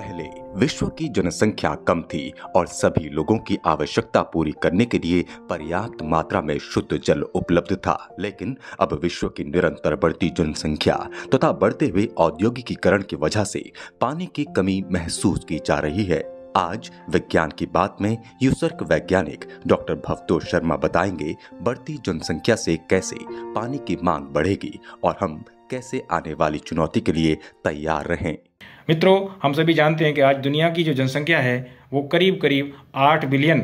पहले विश्व की जनसंख्या कम थी और सभी लोगों की आवश्यकता पूरी करने के लिए पर्याप्त मात्रा में शुद्ध जल उपलब्ध था लेकिन अब विश्व की निरंतर बढ़ती जनसंख्या तथा बढ़ते हुए औद्योगिकीकरण की वजह से पानी की कमी महसूस की जा रही है आज विज्ञान की बात में यूसर्क वैज्ञानिक डॉक्टर भवतोष शर्मा बताएंगे बढ़ती जनसंख्या से कैसे पानी की मांग बढ़ेगी और हम कैसे आने वाली चुनौती के लिए तैयार रहें मित्रों हम सभी जानते हैं कि आज दुनिया की जो जनसंख्या है वो करीब करीब आठ बिलियन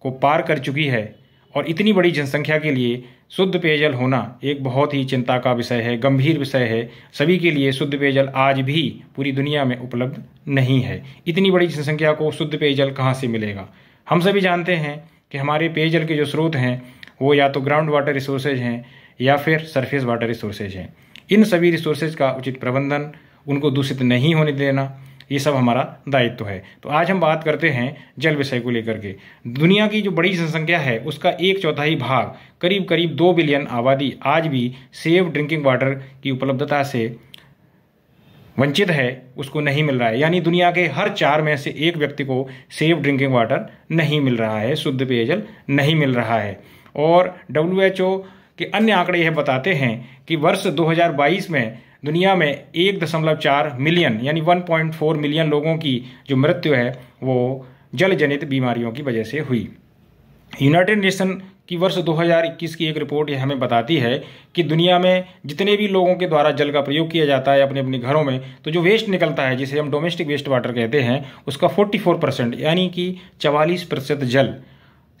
को पार कर चुकी है और इतनी बड़ी जनसंख्या के लिए शुद्ध पेयजल होना एक बहुत ही चिंता का विषय है गंभीर विषय है सभी के लिए शुद्ध पेयजल आज भी पूरी दुनिया में उपलब्ध नहीं है इतनी बड़ी जनसंख्या को शुद्ध पेयजल कहाँ से मिलेगा हम सभी जानते हैं कि हमारे पेयजल के जो स्रोत हैं वो या तो ग्राउंड वाटर रिसोर्सेज हैं या फिर सरफेस वाटर रिसोर्सेज हैं इन सभी रिसोर्सेज का उचित प्रबंधन उनको दूषित नहीं होने देना ये सब हमारा दायित्व तो है तो आज हम बात करते हैं जल विषय को लेकर के दुनिया की जो बड़ी जनसंख्या है उसका एक चौथाई भाग करीब करीब दो बिलियन आबादी आज भी सेफ ड्रिंकिंग वाटर की उपलब्धता से वंचित है उसको नहीं मिल रहा है यानी दुनिया के हर चार में से एक व्यक्ति को सेफ ड्रिंकिंग वाटर नहीं मिल रहा है शुद्ध पेयजल नहीं मिल रहा है और डब्ल्यू कि अन्य आंकड़े यह बताते हैं कि वर्ष 2022 में दुनिया में एक दशमलव चार मिलियन यानी 1.4 मिलियन लोगों की जो मृत्यु है वो जल जनित बीमारियों की वजह से हुई यूनाइटेड नेशन की वर्ष 2021 की एक रिपोर्ट यह हमें बताती है कि दुनिया में जितने भी लोगों के द्वारा जल का प्रयोग किया जाता है अपने अपने घरों में तो जो वेस्ट निकलता है जिसे हम डोमेस्टिक वेस्ट वाटर कहते हैं उसका 44 परसेंट यानी कि 44 प्रतिशत जल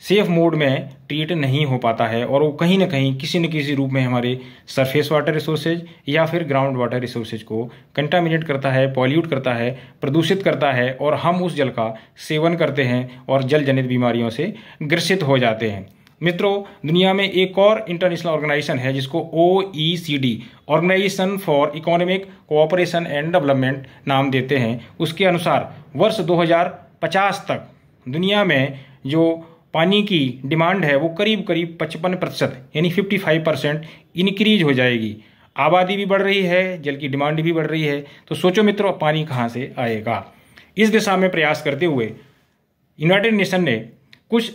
सेफ मोड में ट्रीट नहीं हो पाता है और वो कहीं ना कहीं किसी न किसी रूप में हमारे सरफेस वाटर रिसोर्सेज या फिर ग्राउंड वाटर रिसोर्सेज को कंटामिनेट करता है पॉल्यूट करता है प्रदूषित करता है और हम उस जल का सेवन करते हैं और जल जनित बीमारियों से ग्रसित हो जाते हैं मित्रों दुनिया में एक और इंटरनेशनल ऑर्गेनाइजेशन है जिसको O E C D organisation for economic cooperation and development नाम देते हैं उसके अनुसार वर्ष 2050 तक दुनिया में जो पानी की डिमांड है वो करीब करीब पचपन प्रतिशत यानी फिफ्टी फाइव परसेंट इनक्रीज हो जाएगी आबादी भी बढ़ रही है जल की डिमांड भी बढ़ रही है तो सोचो मित्रों पानी कहाँ से आएगा इस दिशा में प्रयास करते हुए यूनाइटेड नेशन ने कुछ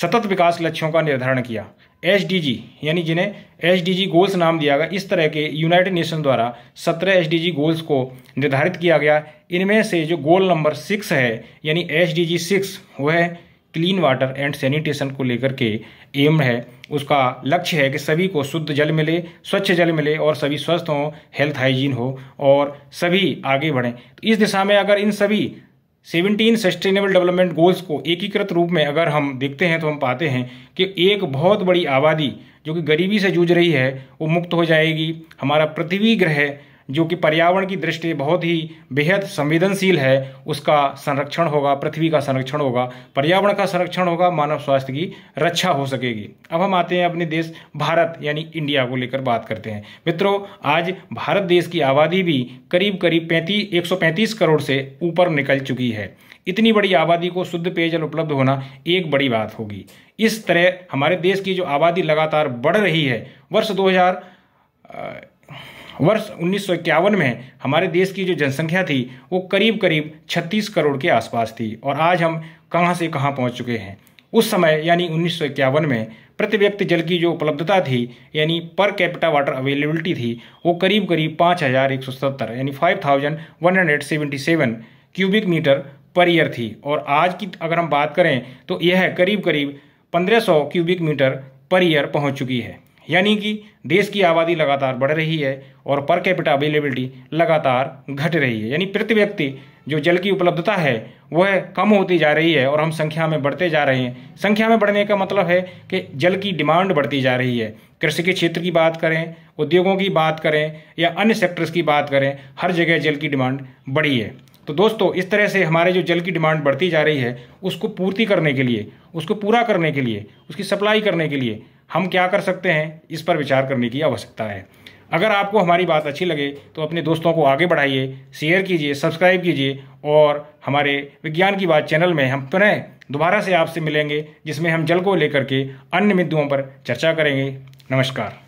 सतत विकास लक्ष्यों का निर्धारण किया एस यानी जिन्हें एस गोल्स नाम दिया गया इस तरह के यूनाइटेड नेशन द्वारा सत्रह एस गोल्स को निर्धारित किया गया इनमें से जो गोल नंबर सिक्स है यानी एस डी जी सिक्स वह क्लीन वाटर एंड सैनिटेशन को लेकर के एम है उसका लक्ष्य है कि सभी को शुद्ध जल मिले स्वच्छ जल मिले और सभी स्वस्थ हों हेल्थ हाइजीन हो और सभी आगे बढ़ें तो इस दिशा में अगर इन सभी सेवनटीन सस्टेनेबल डेवलपमेंट गोल्स को एकीकृत रूप में अगर हम देखते हैं तो हम पाते हैं कि एक बहुत बड़ी आबादी जो कि गरीबी से जूझ रही है वो मुक्त हो जाएगी हमारा पृथ्वी ग्रह जो कि पर्यावरण की दृष्टि बहुत ही बेहद संवेदनशील है उसका संरक्षण होगा पृथ्वी का संरक्षण होगा पर्यावरण का संरक्षण होगा मानव स्वास्थ्य की रक्षा हो सकेगी अब हम आते हैं अपने देश भारत यानी इंडिया को लेकर बात करते हैं मित्रों आज भारत देश की आबादी भी करीब करीब पैंतीस एक करोड़ से ऊपर निकल चुकी है इतनी बड़ी आबादी को शुद्ध पेयजल उपलब्ध होना एक बड़ी बात होगी इस तरह हमारे देश की जो आबादी लगातार बढ़ रही है वर्ष दो वर्ष उन्नीस में हमारे देश की जो जनसंख्या थी वो करीब करीब 36 करोड़ के आसपास थी और आज हम कहाँ से कहाँ पहुँच चुके हैं उस समय यानी उन्नीस में प्रति व्यक्ति जल की जो उपलब्धता थी यानी पर कैपिटा वाटर अवेलेबिलिटी थी वो करीब करीब पाँच हज़ार एक सौ सत्तर यानी five thousand one hundred seventy seven cubic metre per year थी और आज की अगर हम बात करें तो यह करीब करीब पंद्रह सौ क्यूबिक मीटर पर ईयर पहुँच चुकी है यानी कि देश की आबादी लगातार बढ़ रही है और पर कैपिटा अवेलेबिलिटी लगातार घट रही है यानी प्रति व्यक्ति जो जल की उपलब्धता है वह कम होती जा रही है और हम संख्या में बढ़ते जा रहे हैं संख्या में बढ़ने का मतलब है कि जल की डिमांड बढ़ती जा रही है कृषि के क्षेत्र की बात करें उद्योगों की बात करें या अन्य सेक्टर्स की बात करें हर जगह जल की डिमांड बढ़ी है तो दोस्तों इस तरह से हमारे जो जल की डिमांड बढ़ती जा रही है उसको पूर्ति करने के लिए उसको पूरा करने के लिए उसकी सप्लाई करने के लिए हम क्या कर सकते हैं इस पर विचार करने की आवश्यकता है अगर आपको हमारी बात अच्छी लगे तो अपने दोस्तों को आगे बढ़ाइए शेयर कीजिए सब्सक्राइब कीजिए और हमारे विज्ञान की बात चैनल में हम पुनः दोबारा से आपसे मिलेंगे जिसमें हम जल को लेकर के अन्य बिंदुओं पर चर्चा करेंगे नमस्कार